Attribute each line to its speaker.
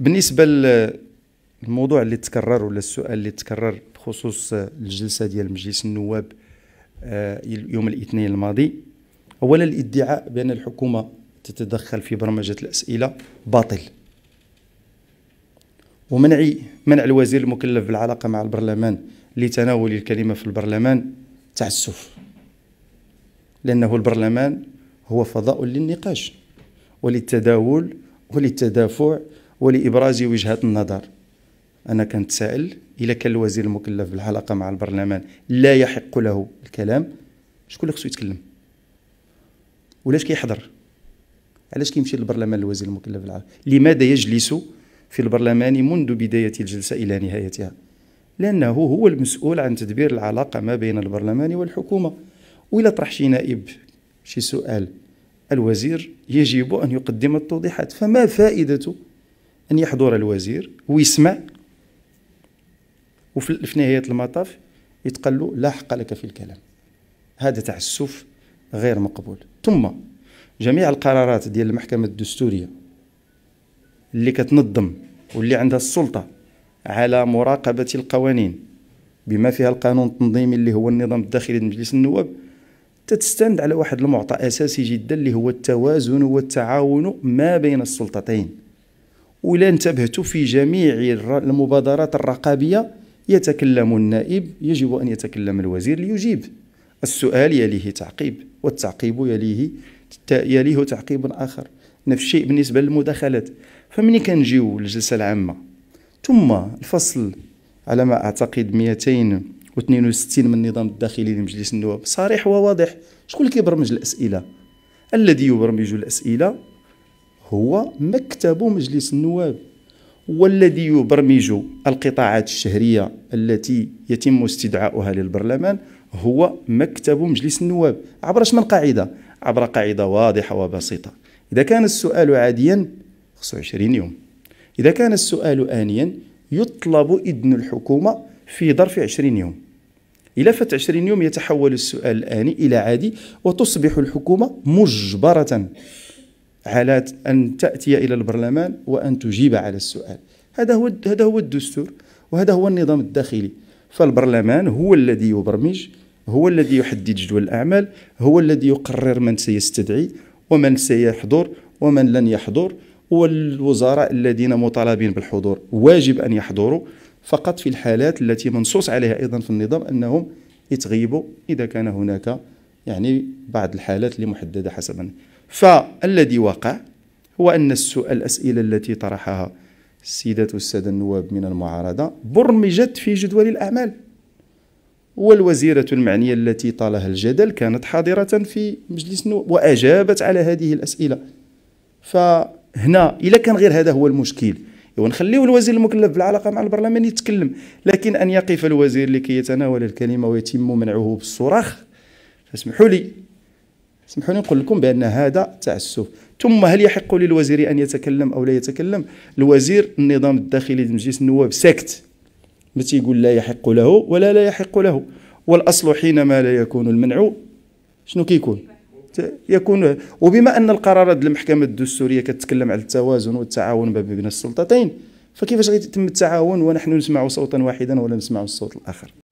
Speaker 1: بالنسبه للموضوع اللي تكرر ولا السؤال اللي تكرر بخصوص الجلسه ديال مجلس النواب آه، يوم الاثنين الماضي اولا الادعاء بان الحكومه تتدخل في برمجه الاسئله باطل ومنعي منع الوزير المكلف بالعلاقه مع البرلمان لتناول الكلمه في البرلمان تعسف لانه البرلمان هو فضاء للنقاش وللتداول وللتدافع ولإبراز وجهة النظر أنا كنتسائل إلا كان الوزير المكلف بالعلاقه مع البرلمان لا يحق له الكلام شكون اللي خصو يتكلم ولاش كيحضر علاش كيمشي للبرلمان الوزير المكلف بالعلاقه لماذا يجلس في البرلمان منذ بداية الجلسة إلى نهايتها لأنه هو المسؤول عن تدبير العلاقة ما بين البرلمان والحكومة وإلا طرح شي نائب شي سؤال الوزير يجب أن يقدم التوضيحات فما فائدة أن يحضر الوزير ويسمع وفي نهاية المطاف يتقال له لا حق لك في الكلام هذا تعسف غير مقبول ثم جميع القرارات ديال المحكمة الدستورية اللي كتنظم واللي عندها السلطة على مراقبة القوانين بما فيها القانون التنظيمي اللي هو النظام الداخلي لمجلس النواب تتستند على واحد المعطى أساسي جدا اللي هو التوازن والتعاون ما بين السلطتين ولا انتبهت في جميع المبادرات الرقابية يتكلم النائب يجب أن يتكلم الوزير ليجيب السؤال يليه تعقيب والتعقيب يليه يليه تعقيب آخر نفس الشيء بالنسبة للمداخلات فمني كنجيو للجلسة العامة ثم الفصل على ما أعتقد 262 من النظام الداخلي لمجلس النواب صريح وواضح شكون اللي كيبرمج الأسئلة الذي يبرمج الأسئلة هو مكتب مجلس النواب والذي يبرمج القطاعات الشهرية التي يتم استدعاؤها للبرلمان هو مكتب مجلس النواب عبر شمن قاعدة عبر قاعدة واضحة وبسيطة إذا كان السؤال عاديا خصو 20 يوم إذا كان السؤال آنيا يطلب إذن الحكومة في ظرف 20 يوم إلى فات 20 يوم يتحول السؤال الآني إلى عادي وتصبح الحكومة مجبرة على ان تاتي الى البرلمان وان تجيب على السؤال هذا هو هذا هو الدستور وهذا هو النظام الداخلي فالبرلمان هو الذي يبرمج هو الذي يحدد جدول الاعمال هو الذي يقرر من سيستدعي ومن سيحضر ومن لن يحضر والوزراء الذين مطالبين بالحضور واجب ان يحضروا فقط في الحالات التي منصوص عليها ايضا في النظام انهم يتغيبوا اذا كان هناك يعني بعض الحالات اللي محدده حسب فالذي وقع هو أن السؤال الأسئلة التي طرحها السيدات والسادة النواب من المعارضة برمجت في جدول الأعمال والوزيرة المعنية التي طالها الجدل كانت حاضرة في مجلس النواب وأجابت على هذه الأسئلة فهنا إلا كان غير هذا هو المشكل ونخليه الوزير المكلف بالعلاقة مع البرلمان يتكلم لكن أن يقف الوزير لكي يتناول الكلمة ويتم منعه بالصراخ فاسمحوا لي اسمحوا لي نقول لكم بان هذا تعسف ثم هل يحق للوزير ان يتكلم او لا يتكلم الوزير النظام الداخلي لمجلس النواب ساكت ما تيقول لا يحق له ولا لا يحق له والاصل حينما لا يكون المنع شنو كيكون يكون وبما ان القرارات المحكمه الدستوريه كتكلم على التوازن والتعاون ما بين السلطتين فكيفاش غيتم التعاون ونحن نسمع صوتا واحدا ولا نسمع الصوت الاخر